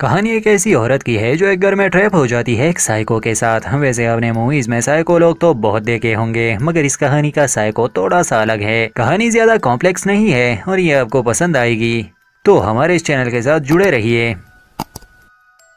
कहानी एक ऐसी औरत की है जो एक घर में ट्रैप हो जाती है एक साइको के साथ हाँ, वैसे अपने मूवीज में साइको लोग तो बहुत देखे होंगे मगर इस कहानी का साइको थोड़ा सा अलग है कहानी ज्यादा कॉम्प्लेक्स नहीं है और ये आपको पसंद आएगी तो हमारे इस चैनल के साथ जुड़े रहिए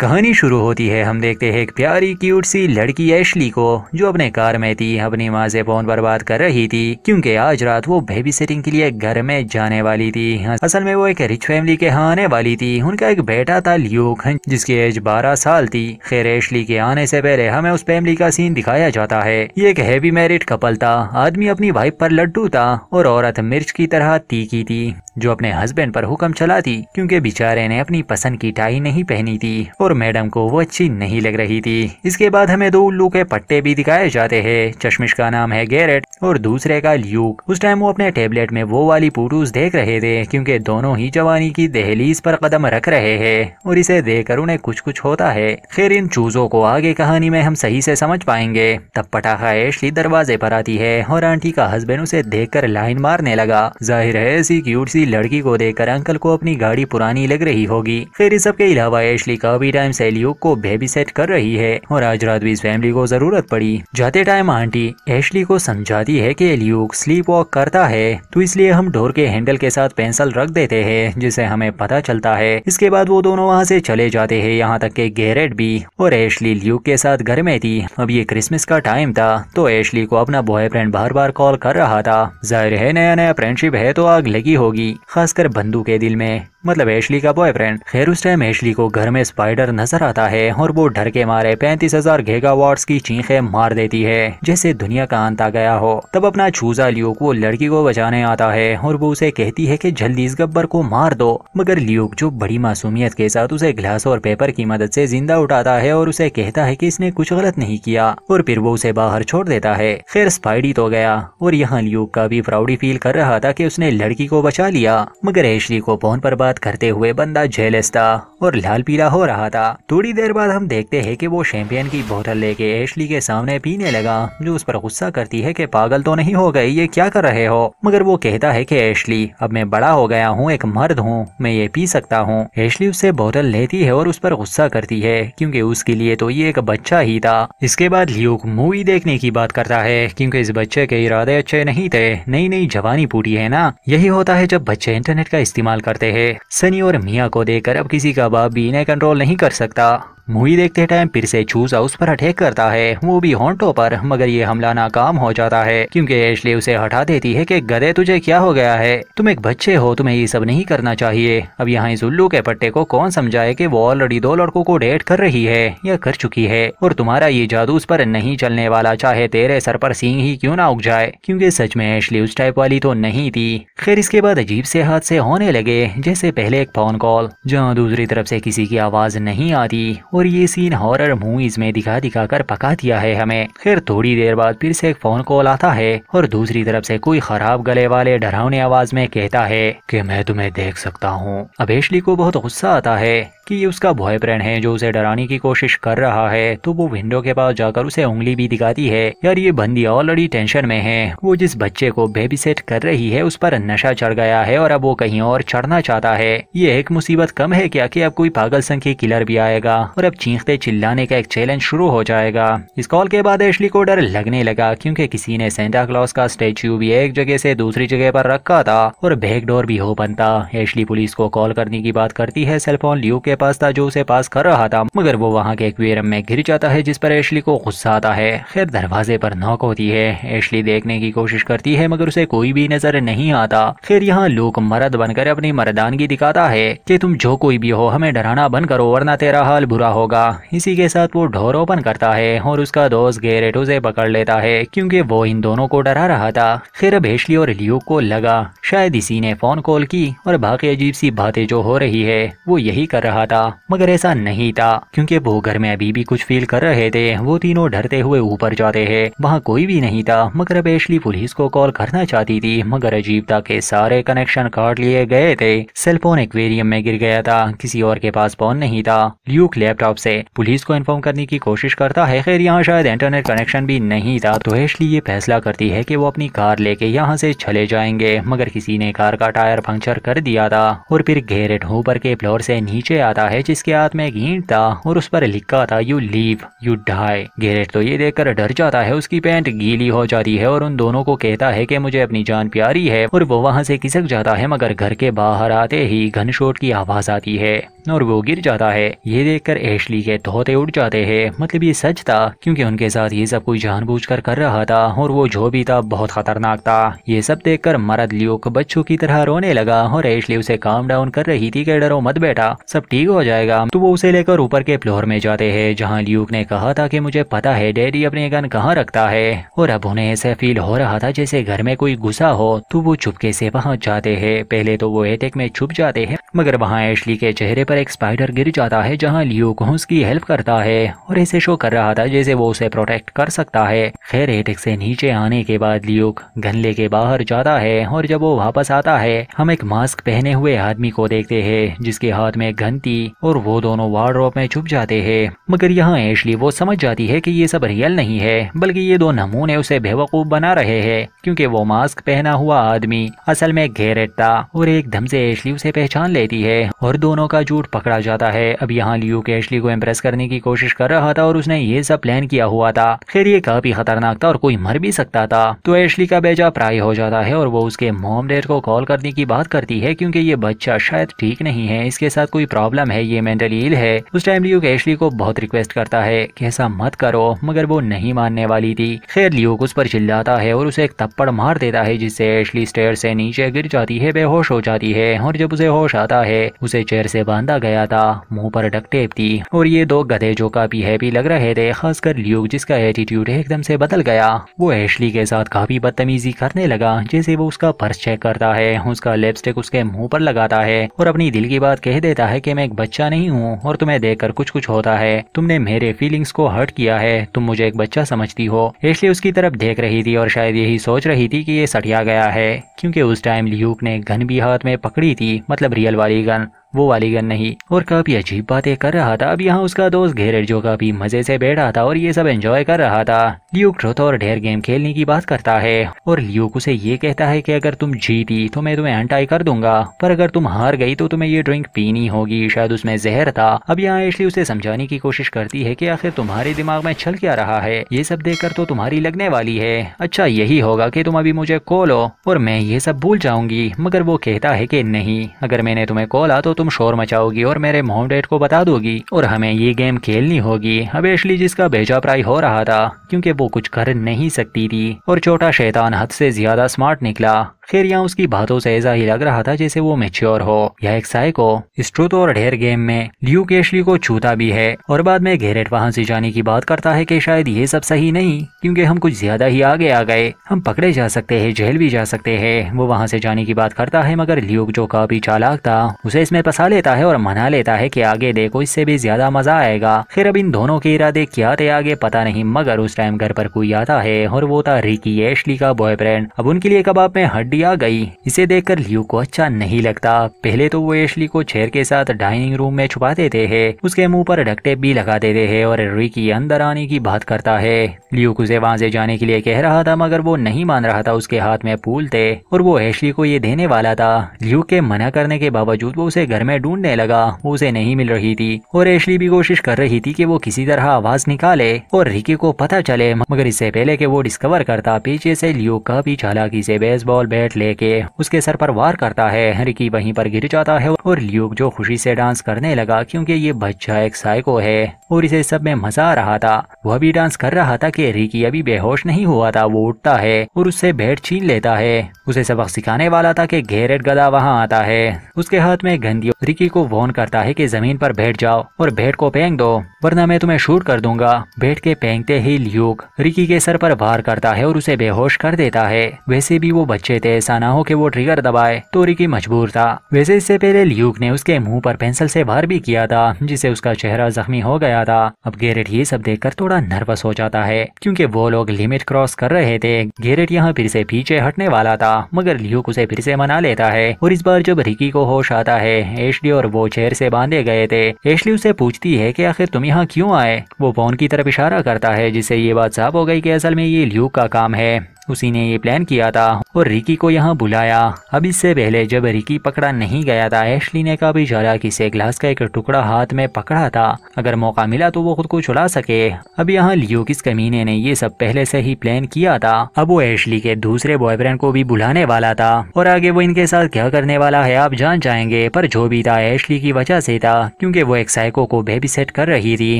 कहानी शुरू होती है हम देखते हैं एक प्यारी क्यूट सी लड़की एशली को जो अपने कार में थी अपनी माँ से फोन पर बात कर रही थी क्योंकि आज रात वो बेबी सिटिंग के लिए घर में जाने वाली थी असल में वो एक रिच फैमिली के यहाँ आने वाली थी उनका एक बेटा था ल्यूक जिसकी एज 12 साल थी खैर एशली के आने से पहले हमें उस फैमिली का सीन दिखाया जाता है ये एक हैवी मैरिड कपल था आदमी अपनी वाइफ पर लड्डू था और औरत मिर्च की तरह तीखी थी जो अपने हस्बैंड पर हुक्म चलाती क्योंकि बेचारे ने अपनी पसंद की टाई नहीं पहनी थी और मैडम को वो अच्छी नहीं लग रही थी इसके बाद हमें दो उल्लू के पट्टे भी दिखाए जाते हैं चश्मिश का नाम है गैरेट और दूसरे का ल्यूक उस टाइम वो अपने टेबलेट में वो वाली फोटोज देख रहे थे क्योंकि दोनों ही जवानी की दहलीज पर कदम रख रहे हैं और इसे देखकर उन्हें कुछ कुछ होता है खैर इन चूजों को आगे कहानी में हम सही से समझ पाएंगे तब पटाखा एशली दरवाजे पर आती है और आंटी का हस्बैंड उसे देख कर लाइन मारने लगा जाहिर है ऐसी क्यूट सी लड़की को देखकर अंकल को अपनी गाड़ी पुरानी लग रही होगी फिर इस सबके अलावा एशली का भी टाइम सैलियो को बेबी सेट कर रही है और आज रात भी इस फैमिली को जरूरत पड़ी जाते टाइम आंटी एशली को समझाती है कि एलियोक स्लीप वॉक करता है तो इसलिए हम डोर के हैंडल के साथ पेंसिल रख देते है जिसे हमें पता चलता है इसके बाद वो दोनों वहाँ से चले जाते हैं यहाँ तक के गैरेट भी और एशली ल्यूक के साथ घर में थी अब ये क्रिसमस का टाइम था तो एशली को अपना बॉयफ्रेंड बार बार कॉल कर रहा था जाहिर है नया नया फ्रेंडशिप है तो आग लगी होगी खासकर बंदू के दिल में मतलब एशली का बॉयफ्रेंड खैर उस टाइम एशली को घर में स्पाइडर नजर आता है और वो डर के मारे पैंतीस हजार घेगा की चीखें मार देती है जैसे दुनिया का अंत आ गया हो तब अपना छूजा लियोक वो लड़की को बचाने आता है और वो उसे कहती है कि जल्दी इस गब्बर को मार दो मगर लियोक जो बड़ी मासूमियत के साथ उसे ग्लास और पेपर की मदद से जिंदा उठाता है और उसे कहता है की इसने कुछ गलत नहीं किया और फिर वो उसे बाहर छोड़ देता है खैर स्पाइडी तो गया और यहाँ लियोक का भी प्राउडी फील कर रहा था की उसने लड़की को बचा लिया मगर एशली को फोन पर बात बात करते हुए बंदा जेलस था और लाल पीला हो रहा था थोड़ी देर बाद हम देखते हैं कि वो शैम्पियन की बोतल लेके एशली के सामने पीने लगा जो उस पर गुस्सा करती है कि पागल तो नहीं हो गए ये क्या कर रहे हो मगर वो कहता है कि एशली अब मैं बड़ा हो गया हूँ एक मर्द हूँ मैं ये पी सकता हूँ एशली उससे बोतल लेती है और उस पर गुस्सा करती है क्योंकि उसके लिए तो ये एक बच्चा ही था इसके बाद ल्यूक मूवी देखने की बात करता है क्योंकि इस बच्चे के इरादे अच्छे नहीं थे नई नई जवानी पूरी है ना यही होता है जब बच्चे इंटरनेट का इस्तेमाल करते हैं सनी और मियाँ को देखकर अब किसी का बाप भी इन्हें कंट्रोल नहीं कर सकता मूवी देखते टाइम फिर से छूज हाउस पर अटैक करता है वो भी हॉन्टो पर मगर ये हमला नाकाम हो जाता है क्योंकि एशली उसे हटा देती है कि गधे तुझे क्या हो गया है तुम एक बच्चे हो तुम्हें ये सब नहीं करना चाहिए अब यहाँ इस उल्लू के पट्टे को कौन समझाए कि वो ऑलरेडी दो लड़कों को डेट कर रही है या कर चुकी है और तुम्हारा ये जादू उस पर नहीं चलने वाला चाहे तेरे सर पर सींग ही क्यूँ ना उग जाए क्यूँकी सच में एशली उस टाइप वाली तो नहीं थी खैर इसके बाद अजीब से हादसे होने लगे जैसे पहले एक फोन कॉल जहाँ दूसरी तरफ से किसी की आवाज नहीं आती और और ये सीन हॉरर मूवीज में दिखा दिखा कर पका दिया है हमें फिर थोड़ी देर बाद फिर से एक फोन कॉल आता है और दूसरी तरफ से कोई खराब गले वाले डरावने आवाज में कहता है कि मैं तुम्हें देख सकता हूँ अब एशली को बहुत गुस्सा आता है कि ये उसका बॉयफ्रेंड है जो उसे डराने की कोशिश कर रहा है तो वो विंडो के पास जाकर उसे उंगली भी दिखाती है यार ये बंदी ऑलरेडी टेंशन में है वो जिस बच्चे को बेबी सेट कर रही है उस पर नशा चढ़ गया है और अब वो कहीं और चढ़ना चाहता है ये एक मुसीबत कम है क्या की अब कोई पागल संख्या किलर भी आएगा और अब चीखते चिल्लाने का एक चैलेंज शुरू हो जाएगा इस कॉल के बाद एशली को डर लगने लगा क्यूँकी किसी ने सेंटा क्लॉस का स्टेच्यू भी एक जगह ऐसी दूसरी जगह पर रखा था और बैकडोर भी हो बनता एशली पुलिस को कॉल करने की बात करती है सेलफोन ल्यू के पास था जो उसे पास कर रहा था मगर वो वहाँ के एक्वेरियम में गिर जाता है जिस पर एशली को गुस्सा आता है खैर दरवाजे पर नॉक होती है एशली देखने की कोशिश करती है मगर उसे कोई भी नजर नहीं आता खैर यहाँ लोग मर्द बनकर अपनी मर्दानगी दिखाता है की तुम जो कोई भी हो हमें डराना बंद करो वरना तेरा हाल बुरा होगा इसी के साथ वो ढोर ओपन करता है और उसका दोस्त गेरेट उसे पकड़ लेता है क्योंकि वो इन दोनों को डरा रहा था खैर अब एशली और ल्यूक को लगा शायद इसी ने फोन कॉल की और बाकी अजीब सी बातें जो हो रही है वो यही कर रहा रहा था मगर ऐसा नहीं था क्योंकि वो घर में अभी भी कुछ फील कर रहे थे वो तीनों डरते हुए ऊपर जाते हैं वहाँ कोई भी नहीं था मगर अब एशली पुलिस को कॉल करना चाहती थी मगर अजीब था के सारे कनेक्शन काट लिए गए थे सेलफोन एक्वेरियम में गिर गया था किसी और के पास फोन नहीं था ल्यूक लैपटॉप से पुलिस को इन्फॉर्म करने की कोशिश करता है खैर यहाँ शायद इंटरनेट कनेक्शन भी नहीं था तो एशली ये फैसला करती है की वो अपनी कार लेके यहाँ से चले जाएंगे मगर किसी ने कार का टायर पंक्चर कर दिया था और फिर घेरे होपर के फ्लोर से नीचे आ आता है जिसके हाथ में एक ईंट था और उस पर लिखा था you leave you die Garrett तो ये देखकर डर जाता है उसकी पैंट गीली हो जाती है और उन दोनों को कहता है कि मुझे अपनी जान प्यारी है और वो वहाँ से खिसक जाता है मगर घर के बाहर आते ही घनशोट की आवाज आती है और वो गिर जाता है ये देखकर एशली के तोते उठ जाते हैं मतलब ये सच था क्योंकि उनके साथ ये सब कुछ जानबूझकर कर रहा था और वो जो भी था बहुत खतरनाक था ये सब देखकर मरद लियोक बच्चों की तरह रोने लगा और एशली उसे काम डाउन कर रही थी कि डरो मत बेटा सब ठीक ठीक हो जाएगा तो वो उसे लेकर ऊपर के फ्लोर में जाते हैं जहाँ ल्यूक ने कहा था कि मुझे पता है डैडी अपने गन कहाँ रखता है और अब उन्हें ऐसा फील हो रहा था जैसे घर में कोई गुस्सा हो तो वो चुपके से पहुंच जाते हैं पहले तो वो एटेक में छुप जाते हैं मगर वहाँ एशली के चेहरे पर एक स्पाइडर गिर जाता है जहाँ लियो को उसकी हेल्प करता है और ऐसे शो कर रहा था जैसे वो उसे प्रोटेक्ट कर सकता है खैर एटिक से नीचे आने के बाद लियोक गनले के बाहर जाता है और जब वो वापस आता है हम एक मास्क पहने हुए आदमी को देखते हैं जिसके हाथ में घंटी और वो दोनों वार्ड में छुप जाते हैं मगर यहाँ एशली वो समझ जाती है कि ये सब रियल नहीं है बल्कि ये दो नमूने उसे बेवकूफ बना रहे हैं क्योंकि वो मास्क पहना हुआ आदमी असल में घेरेट था और एकदम से एशली उसे पहचान ले रहती है और दोनों का झूठ पकड़ा जाता है अब यहाँ लियो कैशली को इम्प्रेस करने की कोशिश कर रहा था और उसने ये सब प्लान किया हुआ था खैर ये काफी खतरनाक था और कोई मर भी सकता था तो एशली का बेजा प्राय हो जाता है और वो उसके मोम डेड को कॉल करने की बात करती है क्योंकि ये बच्चा शायद ठीक नहीं है इसके साथ कोई प्रॉब्लम है ये मेंटली इल है उस टाइम लियो एशली को बहुत रिक्वेस्ट करता है कि ऐसा मत करो मगर वो नहीं मानने वाली थी खैर लियो उस पर चिल्लाता है और उसे एक थप्पड़ मार देता है जिससे एशली स्टेयर से नीचे गिर जाती है बेहोश हो जाती है और जब उसे होश आता पता है उसे चेयर से बांधा गया था मुंह पर डक टेप थी और ये दो गधे जो काफी हैप्पी लग रहे थे खासकर ल्यूक जिसका एटीट्यूड एकदम से बदल गया वो एशली के साथ काफी बदतमीजी करने लगा जैसे वो उसका पर्स चेक करता है उसका लिपस्टिक उसके मुंह पर लगाता है और अपनी दिल की बात कह देता है की मैं एक बच्चा नहीं हूँ और तुम्हें देखकर कुछ कुछ होता है तुमने मेरे फीलिंग्स को हर्ट किया है तुम मुझे एक बच्चा समझती हो एशली उसकी तरफ देख रही थी और शायद यही सोच रही थी की ये सटिया गया है क्यूँकी उस टाइम ल्यूक ने घन भी हाथ में पकड़ी थी मतलब रियल valgan वो वाली गन नहीं और काफी अजीब बातें कर रहा था अब यहाँ उसका दोस्त घेरे जो काफी मजे से बैठा था और ये सब एंजॉय कर रहा था ल्यूक ट्रोथ और ढेर गेम खेलने की बात करता है और ल्यूक उसे ये कहता है कि अगर तुम जीती तो मैं तुम्हें एंटाई कर दूंगा पर अगर तुम हार गई तो तुम्हें ये ड्रिंक पीनी होगी शायद उसमें जहर था अब यहाँ एशली उसे समझाने की कोशिश करती है की आखिर तुम्हारे दिमाग में छल क्या रहा है ये सब देख तो तुम्हारी लगने वाली है अच्छा यही होगा की तुम अभी मुझे कॉलो और मैं ये सब भूल जाऊंगी मगर वो कहता है की नहीं अगर मैंने तुम्हें कॉला तो तुम शोर मचाओगी और मेरे मोम डेड को बता दोगी और हमें ये गेम खेलनी होगी एशली जिसका भेजा प्राई हो रहा था क्योंकि वो कुछ कर नहीं सकती थी और छोटा शैतान हद से ज्यादा स्मार्ट निकला खैर यहाँ उसकी बातों से ऐसा ही लग रहा था जैसे वो मेच्योर हो यह एक साइको स्ट्रुथ और ढेर गेम में लियू केशली को छूता भी है और बाद में घेरेट वहाँ से जाने की बात करता है कि शायद ये सब सही नहीं क्योंकि हम कुछ ज्यादा ही आगे आ गए हम पकड़े जा सकते हैं जेल भी जा सकते हैं वो वहाँ से जाने की बात करता है मगर लियू जो काफी चालाक था उसे इसमें फंसा लेता है और मना लेता है की आगे देखो इससे भी ज्यादा मजा आएगा फिर अब इन दोनों के इरादे क्या थे आगे पता नहीं मगर उस टाइम घर पर कोई आता है और वो था रिकी एशली का बॉयफ्रेंड अब उनके लिए कबाब में हड गुड्डिया गई इसे देखकर लियो को अच्छा नहीं लगता पहले तो वो एशली को छेर के साथ डाइनिंग रूम में छुपा देते है उसके मुंह पर डकटेप भी लगा देते है और रिकी अंदर आने की बात करता है लियो उसे वहाँ से जाने के लिए कह रहा था मगर वो नहीं मान रहा था उसके हाथ में फूल थे और वो एशली को ये देने वाला था लियो के मना करने के बावजूद वो उसे घर में ढूंढने लगा उसे नहीं मिल रही थी और एशली भी कोशिश कर रही थी कि वो किसी तरह आवाज निकाले और रिकी को पता चले मगर इससे पहले कि वो डिस्कवर करता पीछे से लियो का भी चालाकी से बेसबॉल बैट बैट लेके उसके सर पर वार करता है रिकी वहीं पर गिर जाता है और ल्यूक जो खुशी से डांस करने लगा क्योंकि ये बच्चा एक साइको है और इसे सब में मजा आ रहा था वह भी डांस कर रहा था कि रिकी अभी बेहोश नहीं हुआ था वो उठता है और उससे बैट छीन लेता है उसे सबक सिखाने वाला था कि घेरेट गदा वहाँ आता है उसके हाथ में गंदी रिकी को वोन करता है कि जमीन पर बैठ जाओ और भेंट को पेंग दो वरना मैं तुम्हें शूट कर दूंगा भेड़ के पेंगते ही ल्यूक रिकी के सर पर वार करता है और उसे बेहोश कर देता है वैसे भी वो बच्चे थे ऐसा ना हो कि वो ट्रिगर दबाए तो रिकी मजबूर था वैसे इससे पहले ल्यूक ने उसके मुंह पर पेंसिल से वार भी किया था जिसे उसका चेहरा जख्मी हो गया था अब गेरेट ये सब देखकर थोड़ा नर्वस हो जाता है क्योंकि वो लोग लिमिट क्रॉस कर रहे थे गेरेट यहाँ फिर से पीछे हटने वाला था मगर ल्यूक उसे फिर से मना लेता है और इस बार जब रिकी को होश आता है एशली और वो चेहर से बांधे गए थे एशली उसे पूछती है की आखिर तुम यहाँ क्यूँ आए वो फोन की तरफ इशारा करता है जिससे ये बात साफ हो गई की असल में ये ल्यूक का काम है उसी ने ये प्लान किया था और रिकी को यहाँ बुलाया अब इससे पहले जब रिकी पकड़ा नहीं गया था एशली ने कभी जारा कि से ग्लास का एक टुकड़ा हाथ में पकड़ा था अगर मौका मिला तो वो खुद को छुड़ा सके अब यहाँ लियो किस कमीने ने ये सब पहले से ही प्लान किया था अब वो एशली के दूसरे बॉयफ्रेंड को भी बुलाने वाला था और आगे वो इनके साथ क्या करने वाला है आप जान जाएंगे पर जो भी था एशली की वजह से था क्यूँकी वो एक साइको को बेबी सेट कर रही थी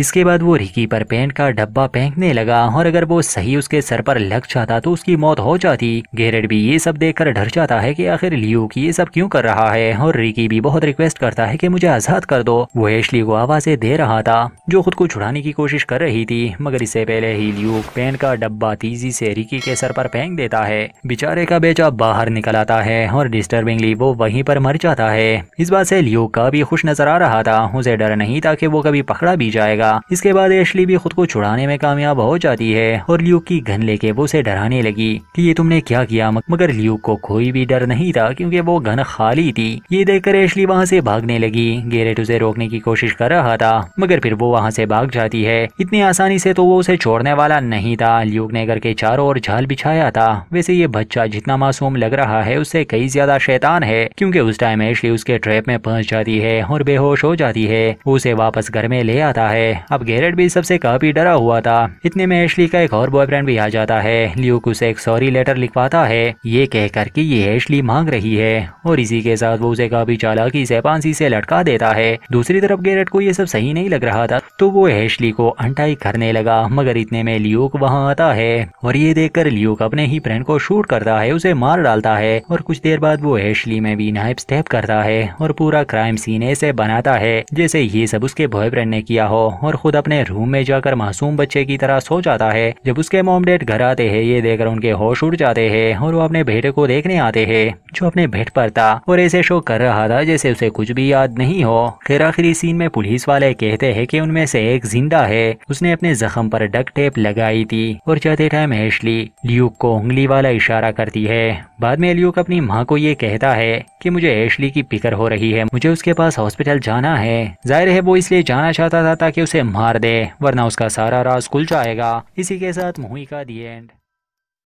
इसके बाद वो रिकी पर पेंट का डब्बा फेंकने लगा और अगर वो सही उसके सर पर लग जाता तो उसकी मौत हो जाती जेरेड भी ये सब देखकर डर जाता है कि आखिर की ये सब क्यों कर रहा है और रिकी भी बहुत रिक्वेस्ट करता है कि मुझे आजाद कर दो वो एशली को आवाजें दे रहा था जो खुद को छुड़ाने की कोशिश कर रही थी मगर इससे पहले ही लियूक पेन का डब्बा तेजी से रिकी के सर पर फेंक देता है बेचारे का बेचा बाहर निकल आता है और डिस्टर्बिंगली वो वहीं पर मर जाता है इस बात से लियूक का भी खुश नजर आ रहा था उसे डर नहीं था कि वो कभी पकड़ा भी जाएगा इसके बाद एशली भी खुद को छुड़ाने में कामयाब हो जाती है और लियूक की घन लेके वो उसे डराने लगी की ये तुमने क्या किया किया मगर ल्यूक को कोई भी डर नहीं था क्योंकि वो घन खाली थी ये देखकर एशली वहाँ से भागने लगी गेरेट उसे रोकने की कोशिश कर रहा था मगर फिर वो वहाँ से भाग जाती है इतनी आसानी से तो वो उसे छोड़ने वाला नहीं था ल्यूक ने घर के चारों ओर झाल बिछाया था वैसे ये बच्चा जितना मासूम लग रहा है उससे कई ज्यादा शैतान है क्यूँकी उस टाइम एशली उसके ट्रैप में पहुँच जाती है और बेहोश हो जाती है उसे वापस घर में ले आता है अब गेरेट भी सबसे काफी डरा हुआ था इतने में एशली का एक और बॉयफ्रेंड भी आ जाता है ल्यूक उसे एक सॉरी लेटर लिखवाता है ये कहकर कि ये एशली मांग रही है और इसी के साथ वो उसे काफी चालाकी से पांसी से लटका देता है दूसरी तरफ गेरेट को ये सब सही नहीं लग रहा था तो वो एशली को अंटाई करने लगा मगर इतने में लियोक वहाँ आता है और ये कर लियोक अपने ही फ्रेंड को शूट करता है उसे मार डालता है और कुछ देर बाद वो एशली में भी नाइफ स्टेप करता है और पूरा क्राइम सीन ऐसे बनाता है जैसे ये सब उसके बॉयफ्रेंड ने किया हो और खुद अपने रूम में जाकर मासूम बच्चे की तरह सो जाता है जब उसके मोम डेड घर आते हैं ये देखकर उनके होश उड़ जाते हैं और वो अपने बेटे को देखने आते है जो अपने भेट पर था और ऐसे शो कर रहा था जैसे उसे कुछ भी याद नहीं हो फिर आखिरी सीन में पुलिस वाले कहते हैं कि उनमें से एक जिंदा है उसने अपने जख्म पर डक टेप लगाई थी और चाहते टाइम एशली ल्यूक को उंगली वाला इशारा करती है बाद में ल्यूक अपनी माँ को ये कहता है कि मुझे एशली की फिक्र हो रही है मुझे उसके पास हॉस्पिटल जाना है जाहिर है वो इसलिए जाना चाहता था ताकि उसे मार दे वरना उसका सारा राज खुल जाएगा इसी के साथ मुहि का दी एंड